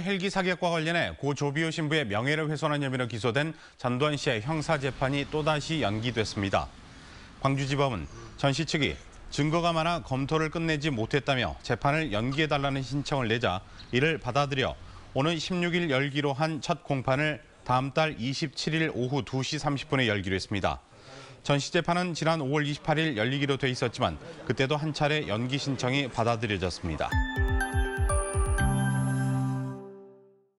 헬기 사격과 관련해 고 조비오 신부의 명예를 훼손한 혐의로 기소된 전두환 씨의 형사 재판이 또다시 연기됐습니다. 광주지법은 전 씨 측이 증거가 많아 검토를 끝내지 못했다며 재판을 연기해달라는 신청을 내자 이를 받아들여 오는 16일 열기로 한 첫 공판을 다음 달 27일 오후 2시 30분에 열기로 했습니다. 전시 재판은 지난 5월 28일 열리기로 돼 있었지만 그때도 한 차례 연기 신청이 받아들여졌습니다.